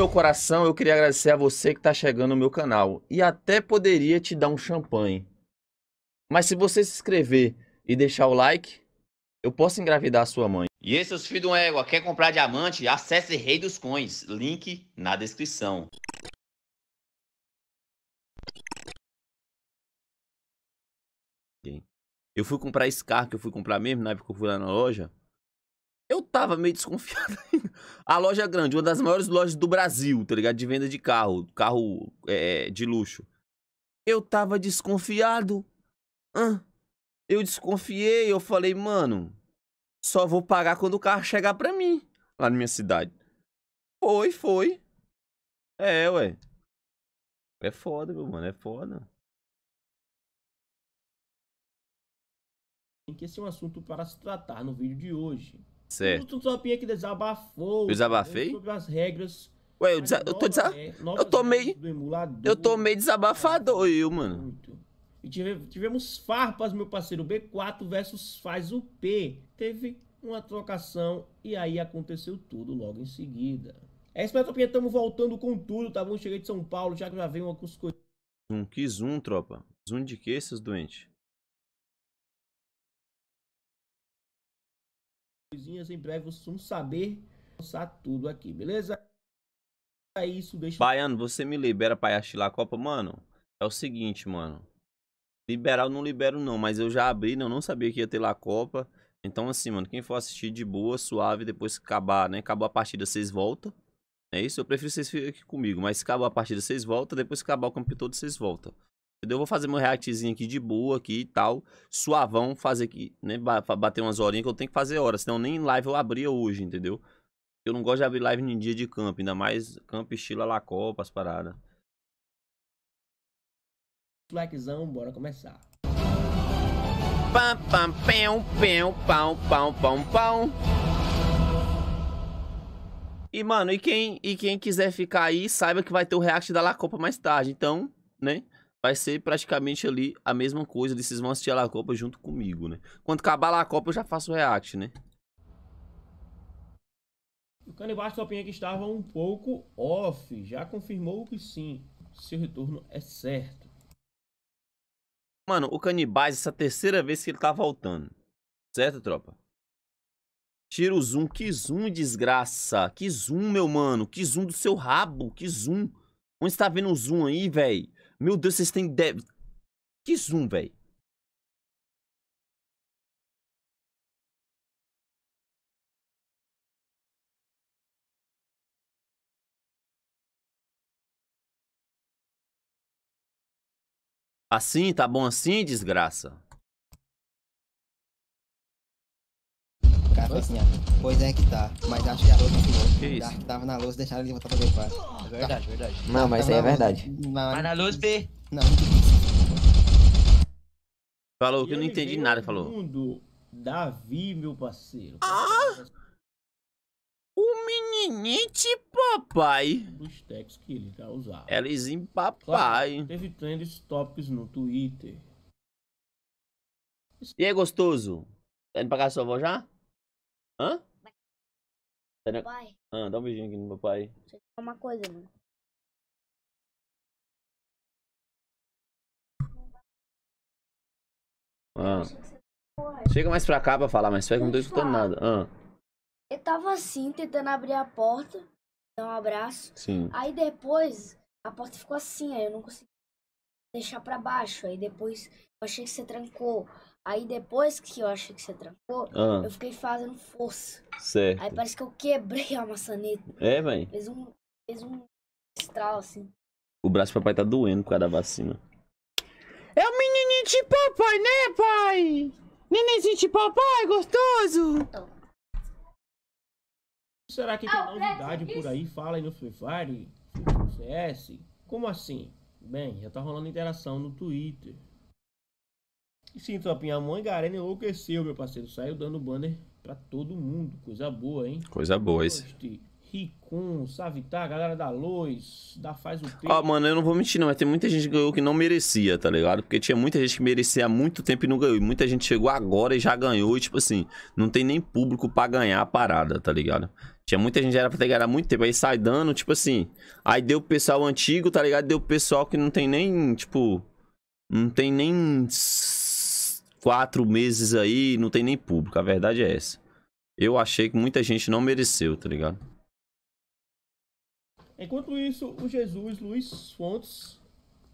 meu coração, eu queria agradecer a você que está chegando no meu canal. E até poderia te dar um champanhe. Mas se você se inscrever e deixar o like, eu posso engravidar a sua mãe. E esse é os filhos do égua. Quer comprar diamante? Acesse Rei dos Coins. Link na descrição. Eu fui comprar esse carro que eu fui comprar mesmo, na época que eu fui lá na loja eu tava meio desconfiado. a loja grande, uma das maiores lojas do Brasil, tá ligado? De venda de carro, carro é, de luxo. Eu tava desconfiado. Ah, eu desconfiei, eu falei, mano, só vou pagar quando o carro chegar pra mim, lá na minha cidade. Foi, foi. É, ué. É foda, meu mano, é foda. Tem que ser um assunto para se tratar no vídeo de hoje. Certo. O que desabafou. Eu desabafei? Sobre as regras. Ué, eu, desa... eu tô desa... É, eu tomei. Eu tomei desabafador, eu, mano. Muito. E tive... tivemos farpas, meu parceiro. B4 versus faz o P. Teve uma trocação e aí aconteceu tudo logo em seguida. É isso, Tropinha. Tamo voltando com tudo, tá bom? Cheguei de São Paulo, já que já veio uma coisa. Um, que zoom, tropa. Zoom de que esses doentes? coisinhas. Em breve vocês vão saber lançar tudo aqui, beleza? É isso, deixa. Baiano, você me libera pra Yashila a Copa, mano? É o seguinte, mano. Liberar eu não libero, não, mas eu já abri, né? Eu não sabia que ia ter lá a Copa. Então, assim, mano, quem for assistir de boa, suave, depois que acabar, né? Acabou a partida, vocês voltam. É isso? Eu prefiro vocês ficarem aqui comigo, mas se acabou a partida, vocês voltam. Depois que acabar o campeonato, todo, vocês voltam. Eu vou fazer meu reactzinho aqui de boa aqui e tal, suavão, fazer aqui, né, bater umas horinhas que eu tenho que fazer horas, senão nem live eu abria hoje, entendeu? Eu não gosto de abrir live em dia de campo, ainda mais campo estilo La Copa, as paradas. Likezão, bora começar. Pam, pam, pão, pão, pão, pão, pão. E, mano, e quem, e quem quiser ficar aí, saiba que vai ter o react da La Copa mais tarde, então, né? vai ser praticamente ali a mesma coisa. vocês vão assistir a Copa junto comigo, né? Quando acabar a Copa, eu já faço o react, né? O Canibal Sopinha que estava um pouco off, já confirmou que sim, seu retorno é certo. Mano, o Canibais, essa terceira vez que ele tá voltando. Certo, tropa? Tira o zoom. Que zoom, desgraça. Que zoom, meu mano. Que zoom do seu rabo. Que zoom. Onde está vendo o zoom aí, velho? Meu Deus, vocês têm... De... Que zoom, velho. Assim, tá bom assim, desgraça? cara assim, ó. É. Pois é que tá, mas acho que a lousa ensinou. Que isso? Dark tava na luz deixaram ele voltar pra ver pai. É verdade, tá. verdade. Não, mas isso aí é verdade. Na... Mas na luz, B. Não. Falou que eu não entendi nada, falou. Davi, meu parceiro. Ah! O meninite tipo papai. Os textos que ele tá Eles em papai. Claro, teve trends tops no Twitter. E é gostoso? Tá indo pra casa da sua avó já? Hã? Pai. Ah, dá um beijinho aqui no meu pai. Deixa eu te falar uma coisa, mano. Ah. Chega mais pra cá pra falar, mas pega, não tô escutando nada. Ah. Eu tava assim, tentando abrir a porta, dar um abraço. Sim. Aí depois, a porta ficou assim, aí eu não consegui deixar pra baixo. Aí depois, eu achei que você trancou. Aí depois que eu achei que você trancou, ah. eu fiquei fazendo força. Certo. Aí parece que eu quebrei a maçaneta. É, velho. Fez um, fez um estral assim. O braço do papai tá doendo por causa da vacina. É o menininho de papai, né, pai? Nenenzinho de papai, gostoso. Então. Será que ah, tem novidade por aí? Fala aí no Free Fire, no CS. Como assim? Bem, já tá rolando interação no Twitter. E sim, tropinha, a mãe Garena enlouqueceu, meu parceiro. Saiu dando banner pra todo mundo. Coisa boa, hein? Coisa boa, isso. Ricum, Savitar, galera da Lois, da Faz o P. oh mano, eu não vou mentir, não. Mas tem muita gente que ganhou que não merecia, tá ligado? Porque tinha muita gente que merecia há muito tempo e não ganhou. E muita gente chegou agora e já ganhou. E, tipo assim, não tem nem público pra ganhar a parada, tá ligado? Tinha muita gente que era pra ter ganhado há muito tempo. Aí sai dando, tipo assim. Aí deu o pessoal antigo, tá ligado? Deu o pessoal que não tem nem, tipo. Não tem nem quatro meses aí não tem nem público. A verdade é essa. Eu achei que muita gente não mereceu, tá ligado? Enquanto isso, o Jesus Luiz Fontes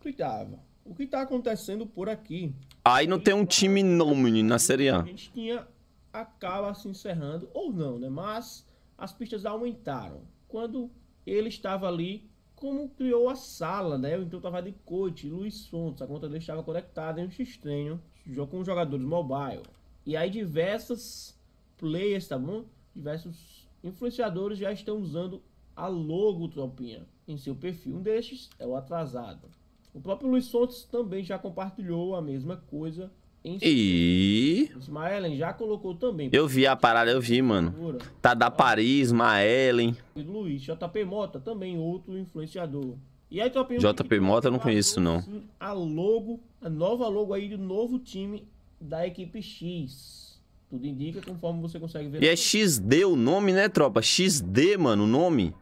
tweetava. O que tá acontecendo por aqui? Aí não tem um time não, na Série A. A gente tinha a cala se encerrando, ou não, né? Mas as pistas aumentaram. Quando ele estava ali, como criou a sala, né? Então tava de coach, Luiz Fontes, a conta dele estava conectada em um estranho jogo com jogadores mobile. E aí diversas players, tá bom? Diversos influenciadores já estão usando a logo Tropinha em seu perfil. Um destes é o atrasado. O próprio Luiz Santos também já compartilhou a mesma coisa em E Ismaelen já colocou também. Eu vi a parada, eu vi, mano. Tá da Paris, Ismaelen. Luiz JP Mota também outro influenciador. E aí tu JP Mota eu não conheço, não. A logo, a nova logo aí do novo time da equipe X. Tudo indica conforme você consegue ver. E é XD o nome, né, tropa? XD, mano, o nome.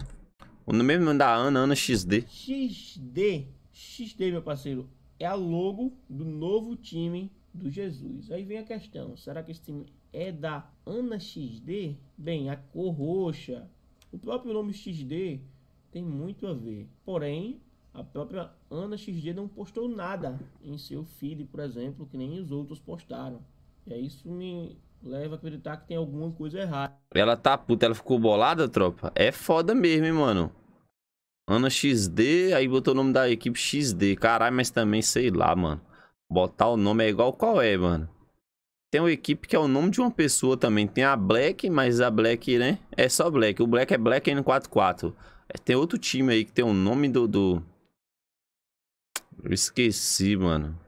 O nome mesmo da Ana, Ana XD. XD. XD, meu parceiro. É a logo do novo time do Jesus. Aí vem a questão: será que esse time é da Ana XD? Bem, a cor roxa. O próprio nome XD tem muito a ver. Porém, a própria Ana XD não postou nada em seu feed, por exemplo, que nem os outros postaram. E aí isso me leva a acreditar que tem alguma coisa errada. Ela tá puta, ela ficou bolada, tropa? É foda mesmo, hein, mano? Ana XD, aí botou o nome da equipe XD. Caralho, mas também sei lá, mano. Botar o nome é igual qual é, mano. Tem uma equipe que é o nome de uma pessoa também. Tem a Black, mas a Black, né? É só Black. O Black é Black N44. É, tem outro time aí que tem o um nome do, do... Eu esqueci, mano.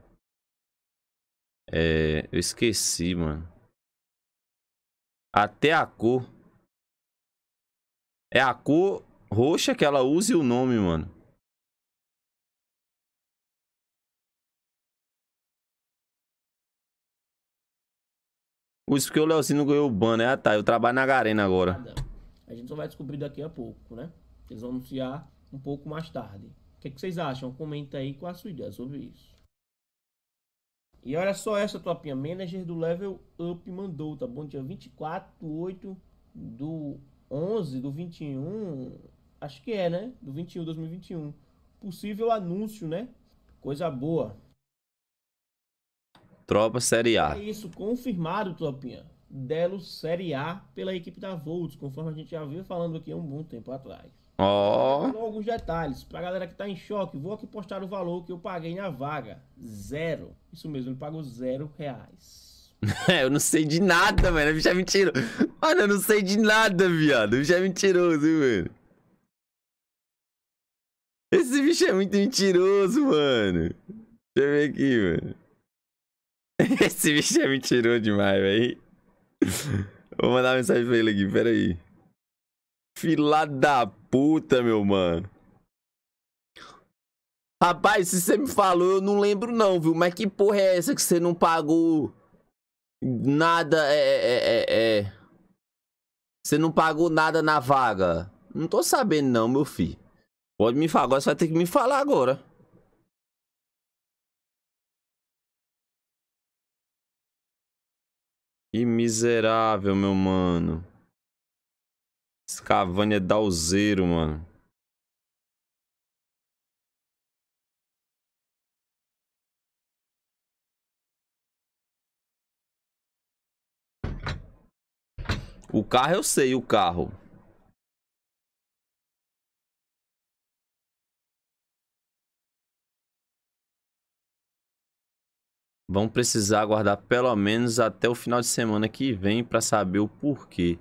É, eu esqueci, mano. Até a cor. É a cor roxa que ela usa e o nome, mano. Isso porque o Leozinho não ganhou o né? Ah, tá. Eu trabalho na Garena agora. A gente só vai descobrir daqui a pouco, né? Eles vão anunciar um pouco mais tarde. O que, é que vocês acham? Comenta aí com a sua ideia sobre isso. E olha só essa topinha. Manager do Level Up mandou, tá bom? Dia 24, 8 do 11 do 21. Acho que é, né? Do 21, 2021. Possível anúncio, né? Coisa boa. Tropa Série A. É isso, confirmado, tropinha. Delo Série A pela equipe da Volts, conforme a gente já viu falando aqui há um bom tempo atrás. Ó. Oh. Alguns detalhes. Pra galera que tá em choque, vou aqui postar o valor que eu paguei na vaga. Zero. Isso mesmo, ele pagou zero reais. É, eu não sei de nada, mano. O bicho é mentiroso. Mano, eu não sei de nada, viado. O bicho é mentiroso, mano. Esse bicho é muito mentiroso, mano. Deixa eu ver aqui, mano. Esse bicho é mentiroso demais, velho. Vou mandar uma mensagem pra ele aqui, peraí. Fila da puta, meu mano. Rapaz, se você me falou, eu não lembro não, viu? Mas que porra é essa que você não pagou nada? É é, é, é, é, Você não pagou nada na vaga? Não tô sabendo não, meu filho. Pode me falar, agora você vai ter que me falar agora. Que miserável, meu mano. Cavani é Dalzeiro, mano. O carro eu sei, o carro. Vão precisar aguardar pelo menos até o final de semana que vem para saber o porquê.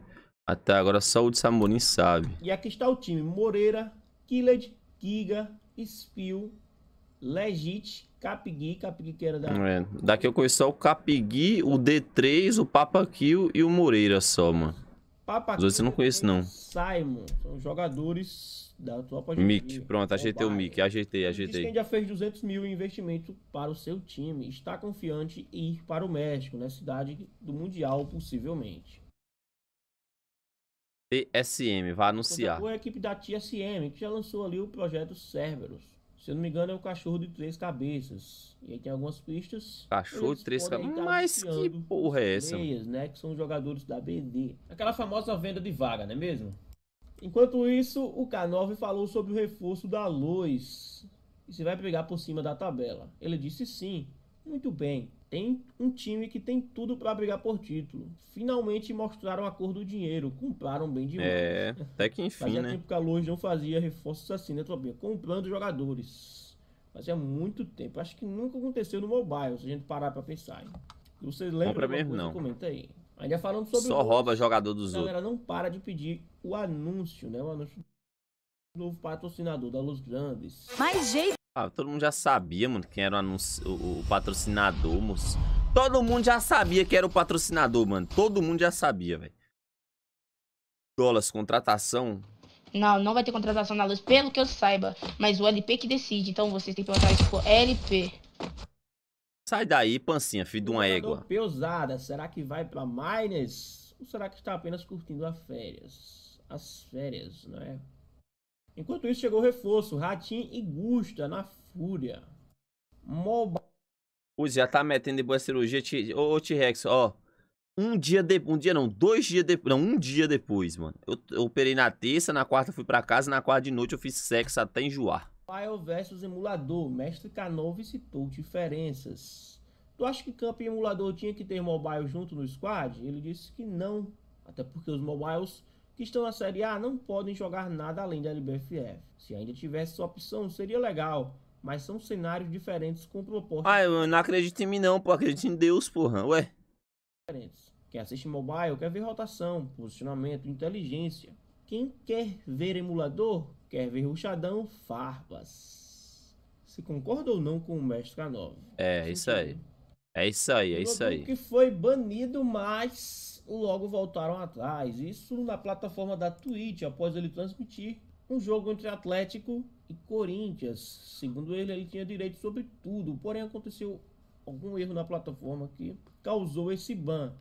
Até agora só o de Samorim sabe. E aqui está o time: Moreira, Killed, Giga, Spill, Legit, Capgui, Capgui que era da. É, daqui eu conheço só o Capgui, o D3, o Papa Kill e o Moreira só, mano. Papa Os outros eu não conheço, não. Simon, são jogadores da tua Mick. pronto, ajeitei o Mick. ajeitei, ajeitei. Quem já fez 200 mil em investimento para o seu time, está confiante em ir para o México, na né? cidade do Mundial, possivelmente. TSM vai então, anunciar. Foi a equipe da TSM que já lançou ali o projeto Cerberus. Se eu não me engano, é o cachorro de três cabeças. E aí tem algumas pistas. Cachorro de três cabeças. Mas que porra é essa? né, que são jogadores da BD. Aquela famosa venda de vaga, não é mesmo? Enquanto isso, o K9 falou sobre o reforço da Luz. E se vai pegar por cima da tabela. Ele disse sim. Muito bem tem um time que tem tudo para brigar por título. Finalmente mostraram a cor do dinheiro, compraram bem é, demais. É, até que enfim, Fazia é né? tempo que a Loja não fazia reforços assim, né, Tropinha? Comprando jogadores. Fazia muito tempo. Acho que nunca aconteceu no mobile, se a gente parar para pensar. Hein? Você lembra? Compra mesmo coisa? não. Comenta aí. Ainda falando sobre... Só rouba jogador dos outros. A galera outros. não para de pedir o anúncio, né? O anúncio do novo patrocinador da Luz Grandes. Mais jeito! Ah, todo mundo já sabia, mano, quem era o, anuncio, o, o patrocinador, moço. Todo mundo já sabia que era o patrocinador, mano. Todo mundo já sabia, velho. Dólares, contratação. Não, não vai ter contratação na luz, pelo que eu saiba. Mas o LP que decide, então vocês têm que botar por tipo, LP. Sai daí, pancinha, filho de uma égua. Peusada, será que vai pra Mines? Ou será que está apenas curtindo as férias? As férias, não é? Enquanto isso, chegou reforço. Ratim e Gusta na fúria. Moba. Ui, já tá metendo de boa cirurgia. Ô, ô T-Rex, ó. Um dia depois. Um dia não, dois dias depois. Não, um dia depois, mano. Eu, eu, operei na terça, na quarta fui pra casa, na quarta de noite eu fiz sexo até enjoar. File versus emulador. Mestre Canova citou diferenças. Tu acha que campo e emulador tinha que ter mobile junto no squad? Ele disse que não. Até porque os mobiles que estão na Série A não podem jogar nada além da LBFF. Se ainda tivesse essa opção, seria legal. Mas são cenários diferentes com propostas. Ah, eu não acredito em mim, não, pô. Acredito em Deus, porra. Ué. Diferentes. Quem assiste mobile quer ver rotação, posicionamento, inteligência. Quem quer ver emulador, quer ver ruchadão, farpas. Se concorda ou não com o mestre k é, é, isso aí. É isso aí, é isso aí. Que foi banido, mas logo voltaram atrás, isso na plataforma da Twitch, após ele transmitir um jogo entre Atlético e Corinthians. Segundo ele, ele tinha direito sobre tudo, porém aconteceu algum erro na plataforma que causou esse ban.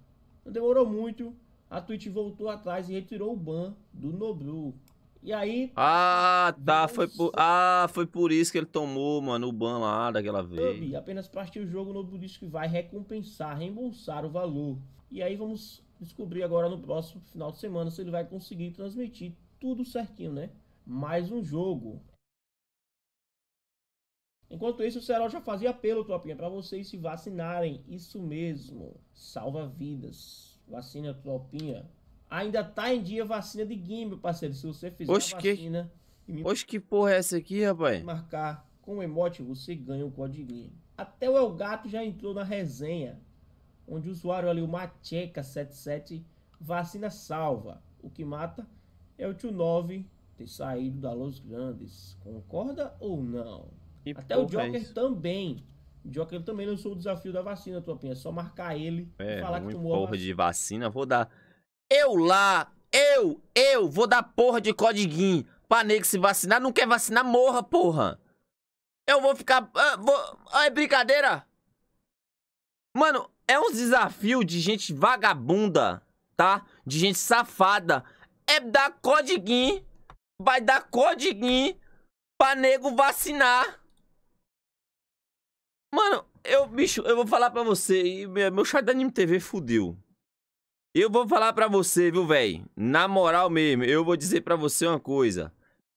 Não demorou muito, a Twitch voltou atrás e retirou o ban do Nobru. E aí. Ah, tá. Foi por, ah, foi por isso que ele tomou, mano, o ban lá daquela vez. Apenas partiu o jogo, o Nobru disse que vai recompensar, reembolsar o valor. E aí vamos descobrir agora no próximo final de semana se ele vai conseguir transmitir tudo certinho, né? Mais um jogo. Enquanto isso, o Serol já fazia apelo, tropinha, para vocês se vacinarem. Isso mesmo. Salva vidas. Vacina, tropinha. Ainda tá em dia vacina de game, parceiro. Se você fizer Oxe, a vacina... Que... Me... Oxe, que porra é essa aqui, rapaz? Marcar com o emote, você ganha o código. Até o El Gato já entrou na resenha onde o usuário ali, o Macheca77, vacina salva. O que mata é o tio 9 ter saído da Los Grandes. Concorda ou não? E Até o é Joker é também. O Joker também lançou o desafio da vacina, Tropinha. É só marcar ele é, e falar que tomou porra a vacina. de vacina, vou dar. Eu lá, eu, eu vou dar porra de codiguinho pra nego se vacinar. Não quer vacinar, morra, porra. Eu vou ficar... Ah, vou... Ah, é brincadeira? Mano, é um desafio de gente vagabunda, tá? De gente safada. É dar codiguinho. Vai dar codiguinho pra nego vacinar. Mano, eu, bicho, eu vou falar pra você. Meu chat da Anime TV fudeu. Eu vou falar pra você, viu, velho? Na moral mesmo, eu vou dizer pra você uma coisa.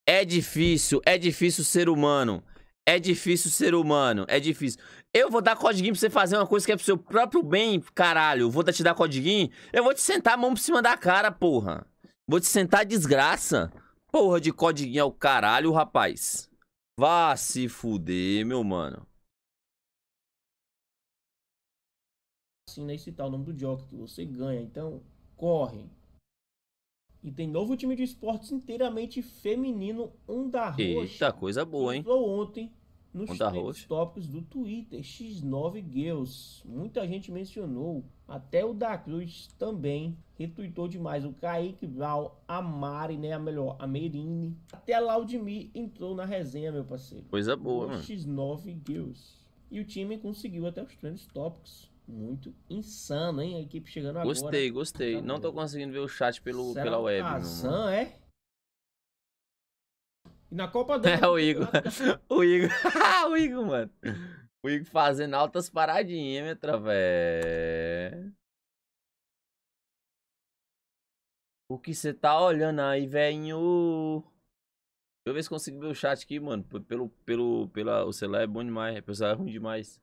É difícil, é difícil ser humano. É difícil ser humano, é difícil. Eu vou dar codiguinho pra você fazer uma coisa que é pro seu próprio bem, caralho. vou te dar codiguinho. Eu vou te sentar a mão por cima da cara, porra. Vou te sentar desgraça. Porra de codiguinho ao é caralho, rapaz. Vá se fuder, meu mano. Assina e citar o nome do jockey que você ganha. Então, corre. E tem novo time de esportes inteiramente feminino, um da Rocha. Eita, coisa boa, hein? ontem nos três tópicos do Twitter, X9 Girls. Muita gente mencionou, até o da Cruz também retuitou demais. O Kaique Val a Mari, né? A melhor, a Merine. Até a Laudimir entrou na resenha, meu parceiro. Coisa boa, mano. X9 Girls. E o time conseguiu até os três tópicos. Muito insano, hein? A equipe chegando agora. Gostei, gostei. Tá não tô conseguindo ver o chat pelo, Será pela web. Kazan, é? E na Copa da. É, o Igor. Né? o Igor. o Igor, mano. O Igor fazendo altas paradinhas, meu travé. O que você tá olhando aí, velho? Deixa eu ver se consigo ver o chat aqui, mano. Pelo, pelo, pela, o celular é bom demais, o celular é ruim demais.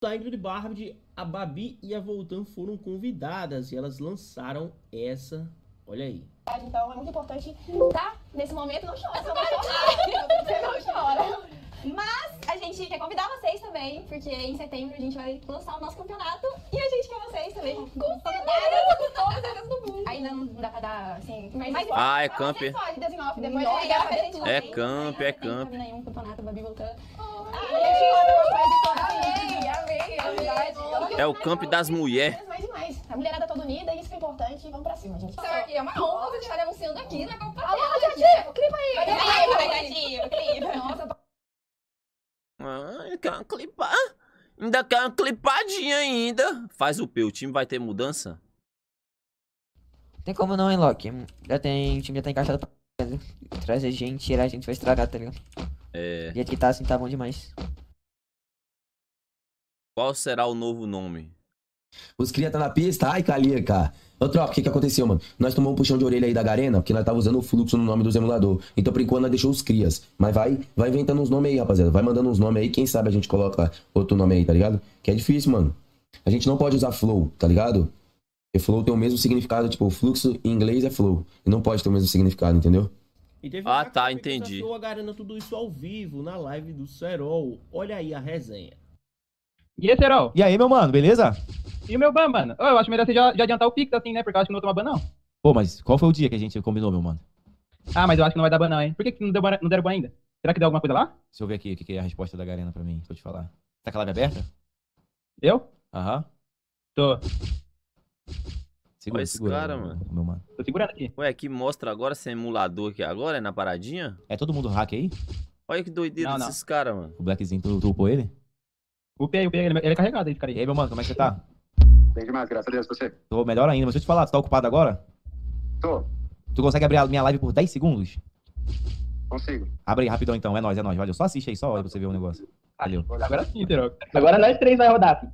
Tá da Ingrid Barbie, a Babi e a Voltan foram convidadas e elas lançaram essa. Olha aí. Então é muito importante estar tá Nesse momento não chora, é você não chora. Você não chora. Mas a gente quer convidar vocês também, porque em setembro a gente vai lançar o nosso campeonato e a gente quer vocês também. Convidadas todas as do mundo. Ainda não dá pra dar, assim, mas... mas ah, é camp. depois Nossa, ligar pra é gente. É camp, é camp. Não tem nenhum campeonato, Babi voltando. Oh, ah, a gente conta uma coisa de toda é o campo das mulheres. Mais, mais. A mulherada toda unida, isso é importante. Vamos pra cima, gente. é uma honra você estar anunciando aqui na né? Copa. Alô, Tati, clipa aí. Clipa, clipa. Nossa. Ah, quer clipar? Ainda quer uma clipadinha ainda. Faz o P, o time vai ter mudança? Tem como não, hein, Loki? Já tem, o time já tá encaixado pra trazer gente, tirar a gente, vai estragar, tá ligado? É. E aqui tá assim, tá bom demais. Qual será o novo nome? Os cria tá na pista, ai calica. Ô tropa, o que que aconteceu, mano? Nós tomamos um puxão de orelha aí da Garena, porque nós tava usando o fluxo no nome dos emulador. Então por enquanto nós deixou os crias. Mas vai, vai inventando uns nomes aí, rapaziada. Vai mandando uns nomes aí, quem sabe a gente coloca outro nome aí, tá ligado? Que é difícil, mano. A gente não pode usar flow, tá ligado? Porque flow tem o mesmo significado, tipo, fluxo em inglês é flow. E não pode ter o mesmo significado, entendeu? ah, tá, entendi. A Garena tudo isso ao vivo, na live do Serol. Olha aí a resenha. E aí, Serol? E aí, meu mano, beleza? E o meu ban, mano? Eu acho melhor você já, já adiantar o Pix, assim, né? Porque eu acho que não vou tomar ban, não. Pô, mas qual foi o dia que a gente combinou, meu mano? Ah, mas eu acho que não vai dar ban, não, hein? Por que, que não, deu ban, não deram ban ainda? Será que deu alguma coisa lá? Deixa eu ver aqui o que, que é a resposta da Garena pra mim, vou te falar. Tá com a live aberta? Eu? Aham. Uhum. Tô. Segura, Olha esse segura, cara, meu, mano. Meu mano. Tô segurando aqui. Ué, aqui mostra agora esse emulador aqui agora, é na paradinha? É todo mundo hack aí? Olha que doideira não, desses caras, mano. O Blackzinho tu, tu upou ele? O PA, o PA, é, ele é carregado aí, cara. E aí, meu mano, como é que você tá? Bem demais, graças a Deus, você. Tô melhor ainda, mas deixa eu te falar, você tá ocupado agora? Tô. Tu consegue abrir a minha live por 10 segundos? Consigo. Abre aí rapidão então, é nóis, é nóis. Valeu, só assiste aí, só olha pra você ver o negócio. Valeu. Agora sim, Teroca. Agora nós três vai rodar, filho.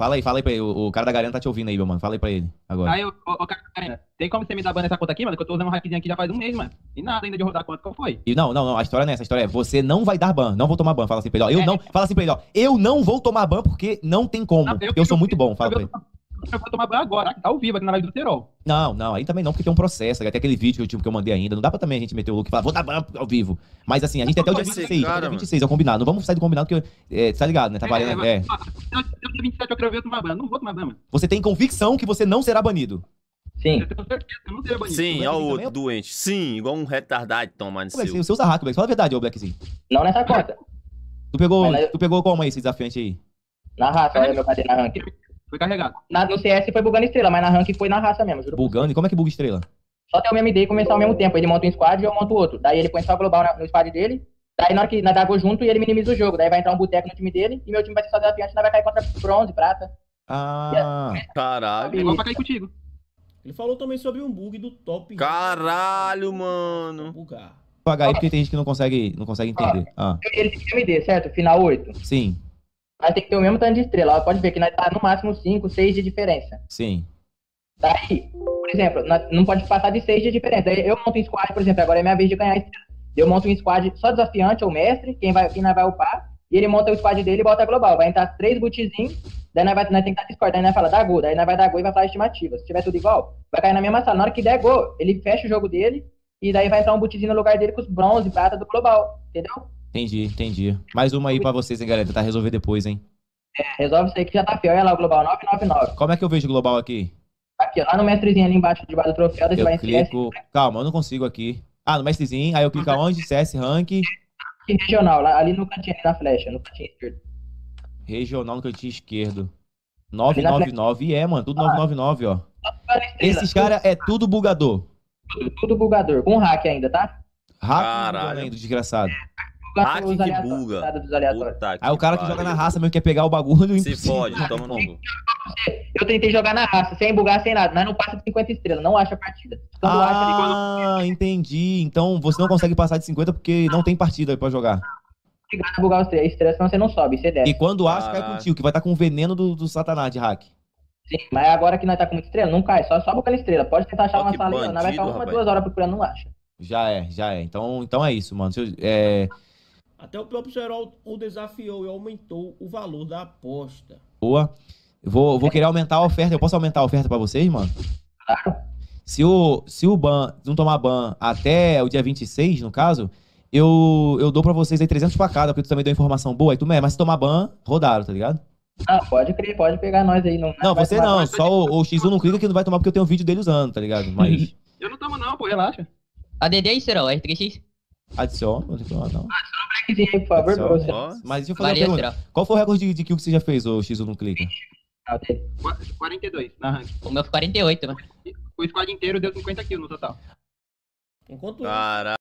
Fala aí, fala aí pra ele. O, o cara da Garena tá te ouvindo aí, meu mano. Fala aí pra ele agora. Aí, ô, cara Garena, tem como você me dar banho nessa conta aqui, mano? Que eu tô usando um hackzinho aqui já faz um mês, mano. E nada ainda de rodar conta. Qual foi? E não, não, não. A história não é essa. A história é você não vai dar ban. Não vou tomar ban. Fala assim pra ele, ó. Eu é. não. Fala assim pra ele, ó. Eu não vou tomar ban porque não tem como. Não, eu, porque eu, sou muito bom. Fala pra ele eu vou tomar banho agora, tá ao vivo aqui na live do Terol. Não, não, aí também não, porque tem um processo, até aquele vídeo que eu, tipo, que eu mandei ainda, não dá pra também a gente meter o look e falar, vou dar banho ao vivo. Mas assim, a gente tem até o dia 26, até o 26 é o combinado, não vamos sair do combinado, porque, é, tá ligado, né, tá é, valendo, é. é. Eu, eu, 27 eu quero ver tomar banho, não vou tomar banho, Você tem convicção que você não será banido? Sim. Sim, ó o também? É doente. Sim, igual um retardado toma no né, seu. Blackzinho, você usa hack, Black. Fala a verdade, ô Blackzinho. Não nessa conta. Tu pegou, tu pegou como aí, esse desafiante aí? Na raça, olha meu cadê na ranking. Foi carregado. Na, no CS foi bugando estrela, mas na rank foi na raça mesmo. Juro bugando? E como é que buga estrela? Só tem o mesmo e começar ao mesmo tempo. Ele monta um squad e eu monto outro. Daí ele põe só global na, no squad dele. Daí na hora que nós dagou junto, ele minimiza o jogo. Daí vai entrar um boteco no time dele e meu time vai ser só desafiante, e vai cair contra bronze, prata. Ah, yeah. É- caralho. Ele é vai cair contigo. Ele falou também sobre um bug do top. Caralho, mano. Bugar. Pagar aí porque tem gente que não consegue, não consegue entender. Ah, ah. Ele tem MD, certo? Final 8. Sim. Mas tem que ter o mesmo tanto de estrela. pode ver que nós tá no máximo 5, 6 de diferença. Sim. Daí, por exemplo, não pode passar de 6 de diferença. Eu monto um squad, por exemplo, agora é minha vez de ganhar estrela. Eu monto um squad só desafiante ou mestre, quem vai, quem vai upar, e ele monta o squad dele e bota global. Vai entrar três bootzinhos, daí nós, vai, nós tem que estar tá discord, daí nós fala dá gol, daí nós vai dar gol e vai falar estimativa. Se tiver tudo igual, vai cair na mesma sala. Na hora que der gol, ele fecha o jogo dele, e daí vai entrar um bootzinho no lugar dele com os bronze e prata do global, entendeu? Entendi, entendi. Mais uma aí pra vocês, hein, galera. Tentar resolver depois, hein? É, resolve isso aí que já tá pior. Olha é lá, o Global 999. Como é que eu vejo o Global aqui? Tá aqui, lá no mestrezinho ali embaixo, debaixo do troféu, eu vai clico... CS. Calma, eu não consigo aqui. Ah, no mestrezinho, aí eu clico aonde? CS Rank. Regional, lá, ali no cantinho, ali na flecha, no cantinho esquerdo. Regional no cantinho esquerdo. 999, é, mano, tudo 999, ó. Esses caras é tudo bugador. Tudo, tudo bugador, com hack ainda, tá? Hack Caralho. ainda, desgraçado. É, hack que aleatórios, buga. Puta, que Aí o cara que joga na raça mesmo quer pegar o bagulho é Se fode, toma no cu. Eu tentei jogar na raça, sem bugar, sem nada, mas não passa de 50 estrelas, não acha a partida. Então, quando ah, acha, entendi. Então você não consegue passar de 50 porque não tem partida pra jogar. Se a bugar os três estrelas, senão você não sobe, você desce. E quando acha, ah. cai contigo, que vai estar tá com o veneno do, do satanás de hack. Sim, mas agora que nós tá com muita estrela, não cai, só sobe aquela estrela. Pode tentar achar Ó, uma sala, bandido, vai ficar uma, rapaz. duas horas procurando, não acha. Já é, já é. Então, então é isso, mano. Eu, é, até o próprio Serol o desafiou e aumentou o valor da aposta. Boa. vou, vou querer aumentar a oferta. Eu posso aumentar a oferta para vocês, mano? Claro. Se o, se o ban não tomar ban até o dia 26, no caso, eu, eu dou para vocês aí 300 pra cada, porque tu também deu informação boa. Aí tu, mas se tomar ban, rodaram, tá ligado? Ah, pode crer, pode pegar nós aí. Não, não você não, só o, o, X1 não clica que não vai tomar porque eu tenho um vídeo dele usando, tá ligado? Mas... eu não tomo não, pô, relaxa. ADD aí, Serol, R3X? Adiciona, não tem problema não. Adiciona o Blackzinho aí, por favor, pra Mas deixa eu fazer uma pergunta. Qual foi o recorde de, de kill que você já fez, ô X1 no clica? Ah, 42 na rank. O meu foi 48, né? O squad inteiro deu 50 kills no total. Enquanto. Caralho.